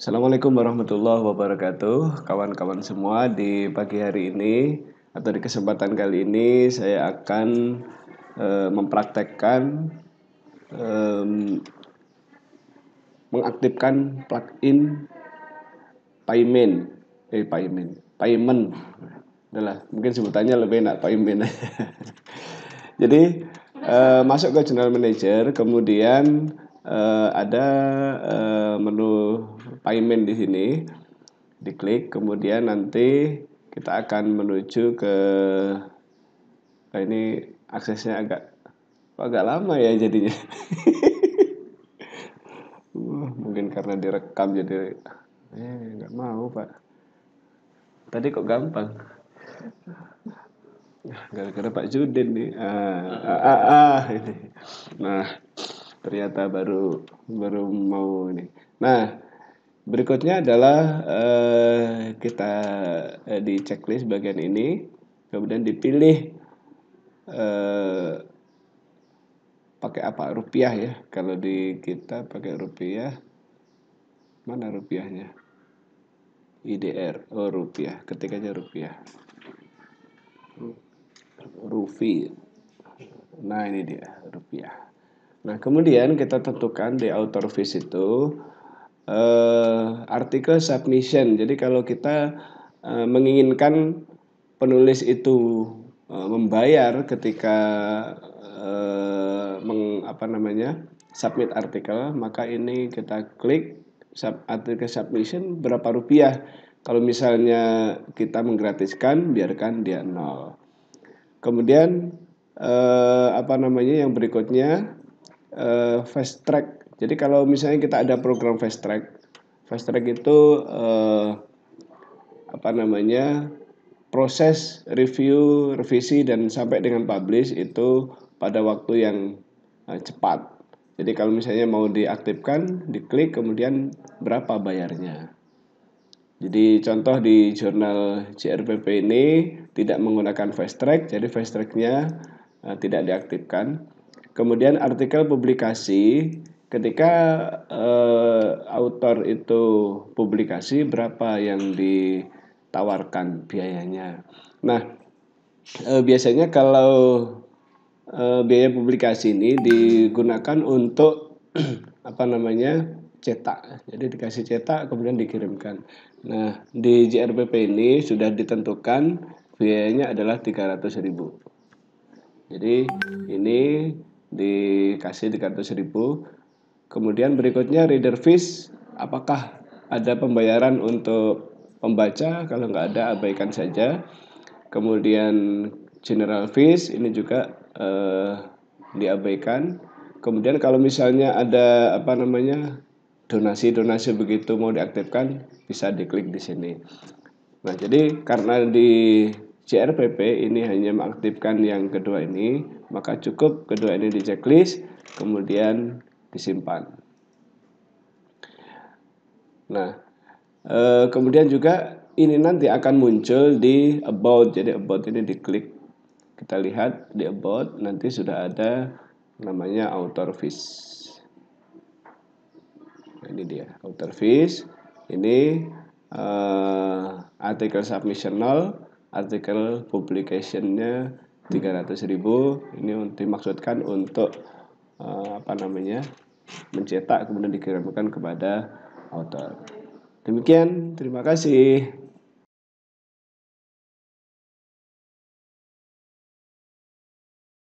Assalamualaikum warahmatullahi wabarakatuh, kawan-kawan semua. Di pagi hari ini atau di kesempatan kali ini, saya akan e, mempraktekkan e, mengaktifkan plugin payment, eh payment, payment. Adalah mungkin sebutannya lebih enak payment. Jadi e, masuk ke General Manager, kemudian e, ada e, menu payment di sini diklik kemudian nanti kita akan menuju ke nah ini aksesnya agak agak lama ya jadinya uh, mungkin karena direkam jadi eh nggak mau pak tadi kok gampang gara-gara Pak Judin nih ah, ah, ah, ah, ah ini nah ternyata baru baru mau ini nah Berikutnya adalah uh, kita uh, di checklist bagian ini, kemudian dipilih uh, pakai apa rupiah ya. Kalau di kita pakai rupiah, mana rupiahnya? IDR, oh rupiah, ketik aja rupiah. Rufi. Nah ini dia rupiah. Nah kemudian kita tentukan di outer face itu uh, artikel submission. Jadi kalau kita uh, menginginkan penulis itu uh, membayar ketika uh, meng, apa namanya submit artikel, maka ini kita klik sub, artikel submission berapa rupiah. Kalau misalnya kita menggratiskan, biarkan dia nol. Kemudian eh, apa namanya yang berikutnya eh, fast track jadi kalau misalnya kita ada program fast track, fast track itu eh, apa namanya proses review, revisi dan sampai dengan publish itu pada waktu yang eh, cepat. Jadi kalau misalnya mau diaktifkan, diklik kemudian berapa bayarnya. Jadi contoh di jurnal CRPP ini tidak menggunakan fast track, jadi fast tracknya eh, tidak diaktifkan. Kemudian artikel publikasi ketika uh, eh, autor itu publikasi berapa yang ditawarkan biayanya. Nah, uh, biasanya kalau uh, biaya publikasi ini digunakan untuk apa namanya cetak. Jadi dikasih cetak kemudian dikirimkan. Nah, di JRPP ini sudah ditentukan biayanya adalah 300.000. Jadi ini dikasih 300.000 Kemudian berikutnya reader fees, apakah ada pembayaran untuk pembaca? Kalau nggak ada, abaikan saja. Kemudian general fees ini juga eh, diabaikan. Kemudian kalau misalnya ada apa namanya donasi-donasi begitu mau diaktifkan, bisa diklik di sini. Nah, jadi karena di CRPP ini hanya mengaktifkan yang kedua ini, maka cukup kedua ini di checklist, kemudian disimpan. Nah, e, kemudian juga ini nanti akan muncul di about. Jadi about ini diklik. Kita lihat di about nanti sudah ada namanya author fish. Nah, ini dia author fish. Ini e, artikel submissional, artikel publicationnya 300.000 ini dimaksudkan untuk Eh, apa namanya mencetak kemudian dikirimkan kepada author. Demikian, terima kasih.